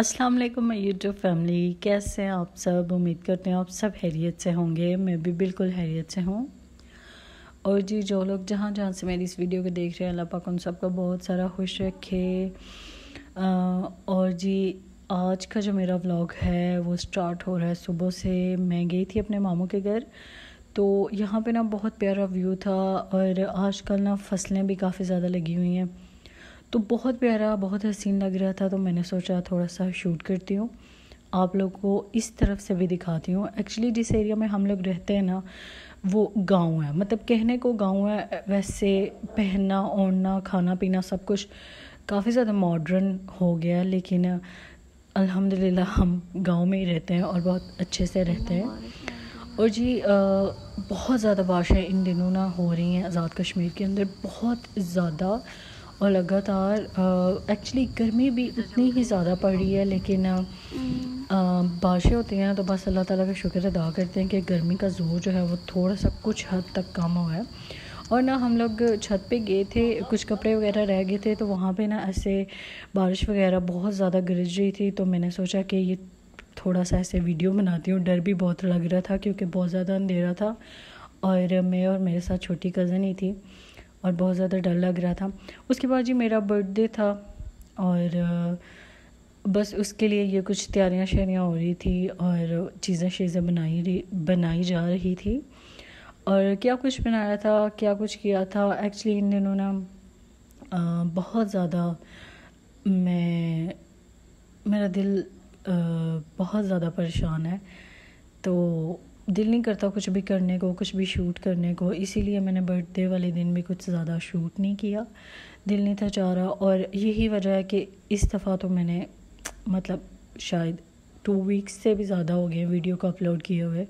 अस्सलाम वालेकुम मैं यूट्यूब फैमिली कैसे हैं आप सब उम्मीद करते हैं आप सब हैरियत से होंगे मैं भी बिल्कुल हैरियत से हूँ और जी जो लोग जहाँ जहाँ से मेरी इस वीडियो को देख रहे हैं अल्लाह पाक उन सबको बहुत सारा खुश रखे और जी आज का जो मेरा व्लॉग है वो स्टार्ट हो रहा है सुबह से मैं गई थी अपने मामों के घर तो यहाँ पे ना बहुत प्यारा व्यू था और आजकल ना फसलें भी काफ़ी ज़्यादा लगी हुई हैं तो बहुत प्यारा बहुत हसीन लग रहा था तो मैंने सोचा थोड़ा सा शूट करती हूँ आप लोग को इस तरफ से भी दिखाती हूँ एक्चुअली जिस एरिया में हम लोग रहते हैं ना वो गांव है मतलब कहने को गांव है वैसे पहनना ओढ़ना खाना पीना सब कुछ काफ़ी ज़्यादा मॉडर्न हो गया लेकिन अल्हम्दुलिल्लाह हम गांव में ही रहते हैं और बहुत अच्छे से रहते हैं और जी आ, बहुत ज़्यादा बारिशें इन दिनों ना हो रही हैं आज़ाद कश्मीर के अंदर बहुत ज़्यादा और लगातार एक्चुअली गर्मी भी उतनी ही ज़्यादा पड़ रही है लेकिन बारिशें होती हैं तो बस अल्लाह ताला का शुक्र अदा करते हैं कि गर्मी का जोर जो है वो थोड़ा सा कुछ हद तक कम हुआ है और ना हम लोग छत पे गए थे कुछ कपड़े वगैरह रह गए थे तो वहाँ पे ना ऐसे बारिश वगैरह बहुत ज़्यादा गरज रही थी तो मैंने सोचा कि ये थोड़ा सा ऐसे वीडियो बनाती हूँ डर भी बहुत लग रहा था क्योंकि बहुत ज़्यादा अंधेरा था और मैं और मेरे साथ छोटी कज़न ही थी और बहुत ज़्यादा डर लग रहा था उसके बाद जी मेरा बर्थडे था और बस उसके लिए ये कुछ तैयारियाँ शैरियाँ हो रही थी और चीज़ें शीज़ें बनाई रही बनाई जा रही थी और क्या कुछ बनाया था क्या कुछ किया था एक्चुअली इन दिनों ना बहुत ज़्यादा मैं मेरा दिल बहुत ज़्यादा परेशान है तो दिल नहीं करता कुछ भी करने को कुछ भी शूट करने को इसीलिए मैंने बर्थडे वाले दिन भी कुछ ज़्यादा शूट नहीं किया दिल नहीं था चाह रहा और यही वजह है कि इस दफ़ा तो मैंने मतलब शायद टू वीक्स से भी ज़्यादा हो गए वीडियो को अपलोड किए हुए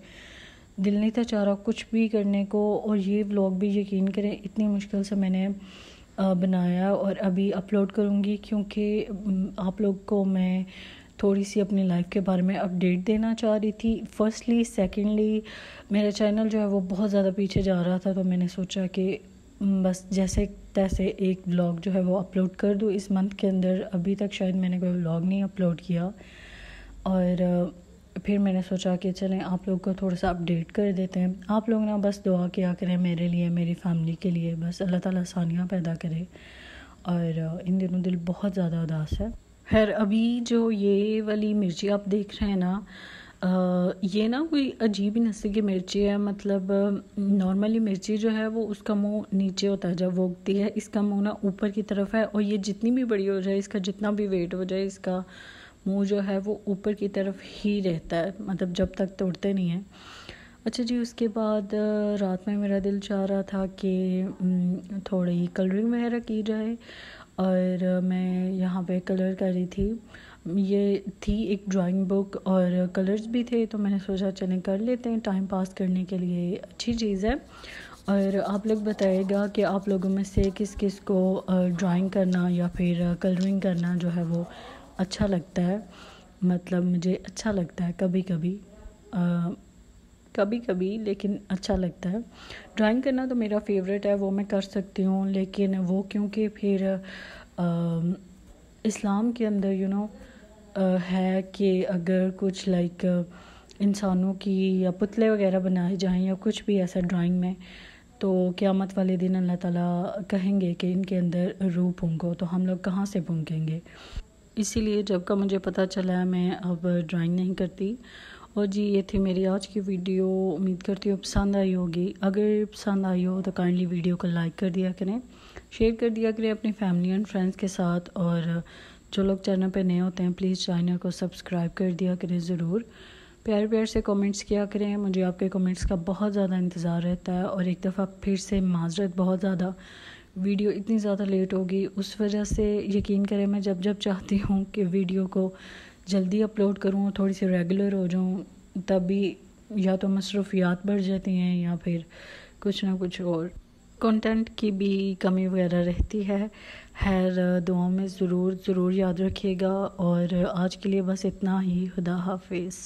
दिल नहीं था चाह रहा कुछ भी करने को और ये व्लॉग भी यकीन करें इतनी मुश्किल से मैंने बनाया और अभी अपलोड करूँगी क्योंकि आप लोग को मैं थोड़ी सी अपनी लाइफ के बारे में अपडेट देना चाह रही थी फर्स्टली सेकेंडली मेरा चैनल जो है वो बहुत ज़्यादा पीछे जा रहा था तो मैंने सोचा कि बस जैसे तैसे एक व्लॉग जो है वो अपलोड कर दूँ इस मंथ के अंदर अभी तक शायद मैंने कोई व्लॉग नहीं अपलोड किया और फिर मैंने सोचा कि चलें आप लोग को थोड़ा सा अपडेट कर देते हैं आप लोग ना बस दुआ किया करें मेरे लिए मेरी फैमिली के लिए बस अल्लाह ताला आसानियाँ पैदा करे और इन दिनों दिल बहुत ज़्यादा उदास है खैर अभी जो ये वाली मिर्ची आप देख रहे हैं ना आ, ये ना कोई अजीब ही नस्ल की मिर्ची है मतलब नॉर्मली मिर्ची जो है वो उसका मुंह नीचे होता है जब उगती है इसका मुंह ना ऊपर की तरफ है और ये जितनी भी बड़ी हो जाए इसका जितना भी वेट हो जाए इसका मुंह जो है वो ऊपर की तरफ ही रहता है मतलब जब तक तोड़ते नहीं है अच्छा जी उसके बाद रात में मेरा दिल चाह रहा था कि थोड़ी कलरिंग वगैरह की जाए और मैं यहाँ पे कलर कर रही थी ये थी एक ड्राइंग बुक और कलर्स भी थे तो मैंने सोचा चलें कर लेते हैं टाइम पास करने के लिए अच्छी चीज़ है और आप लोग बताइएगा कि आप लोगों में से किस किस को ड्राइंग करना या फिर कलरिंग करना जो है वो अच्छा लगता है मतलब मुझे अच्छा लगता है कभी कभी कभी कभी लेकिन अच्छा लगता है ड्राइंग करना तो मेरा फेवरेट है वो मैं कर सकती हूँ लेकिन वो क्योंकि फिर आ, इस्लाम के अंदर यू नो है कि अगर कुछ लाइक इंसानों की या पुतले वगैरह बनाए जाएं या कुछ भी ऐसा ड्राइंग में तो क़्यामत वाले दिन अल्लाह ताला कहेंगे कि इनके अंदर रू पूंगो तो हम लोग कहाँ से भूखेंगे इसीलिए जब का मुझे पता चला है मैं अब ड्राइंग नहीं करती और जी ये थी मेरी आज की वीडियो उम्मीद करती हूँ पसंद आई होगी अगर पसंद आई हो तो काइंडली वीडियो को लाइक कर दिया करें शेयर कर दिया करें अपनी फैमिली एंड फ्रेंड्स के साथ और जो लोग चैनल पे नए होते हैं प्लीज़ चैनल को सब्सक्राइब कर दिया करें ज़रूर प्यार प्यार से कमेंट्स किया करें मुझे आपके कमेंट्स का बहुत ज़्यादा इंतज़ार रहता है और एक दफ़ा फिर से माजरत बहुत ज़्यादा वीडियो इतनी ज़्यादा लेट होगी उस वजह से यकीन करें मैं जब जब चाहती हूँ कि वीडियो को जल्दी अपलोड करूँ थोड़ी सी रेगुलर हो जाऊँ तभी या तो मसरूफियात बढ़ जाती हैं या फिर कुछ ना कुछ और कंटेंट की भी कमी वगैरह रहती है खैर दुआ में ज़रूर ज़रूर याद रखिएगा और आज के लिए बस इतना ही खुदा हाफिज़